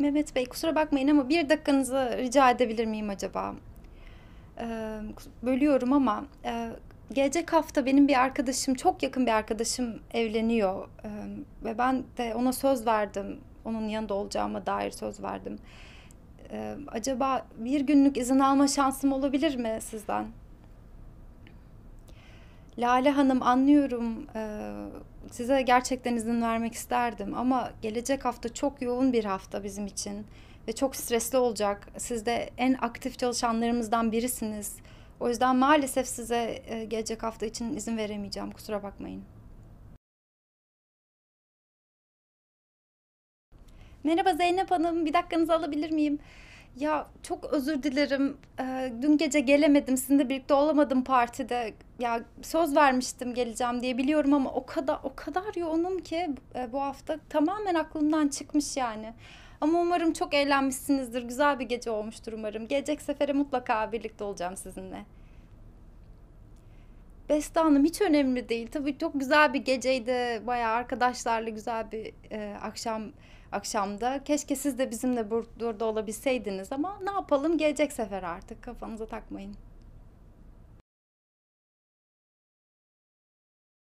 Mehmet Bey kusura bakmayın ama bir dakikanızı rica edebilir miyim acaba? Ee, bölüyorum ama e, gelecek hafta benim bir arkadaşım, çok yakın bir arkadaşım evleniyor. Ee, ve ben de ona söz verdim. Onun yanında olacağıma dair söz verdim. Ee, acaba bir günlük izin alma şansım olabilir mi sizden? Lale Hanım anlıyorum e, size gerçekten izin vermek isterdim ama gelecek hafta çok yoğun bir hafta bizim için ve çok stresli olacak. Siz de en aktif çalışanlarımızdan birisiniz. O yüzden maalesef size e, gelecek hafta için izin veremeyeceğim. Kusura bakmayın. Merhaba Zeynep Hanım, bir dakikanızı alabilir miyim? Ya çok özür dilerim. Ee, dün gece gelemedim. Sizinle birlikte olamadım partide. Ya söz vermiştim geleceğim diye biliyorum ama o kadar o kadar yoğunum ki e, bu hafta tamamen aklımdan çıkmış yani. Ama umarım çok eğlenmişsinizdir. Güzel bir gece olmuştur umarım. Gelecek sefere mutlaka birlikte olacağım sizinle. Beste Hanım hiç önemli değil. Tabii çok güzel bir geceydi. Bayağı arkadaşlarla güzel bir e, akşam akşamda. Keşke siz de bizimle burada olabilseydiniz ama ne yapalım gelecek sefer artık kafanıza takmayın.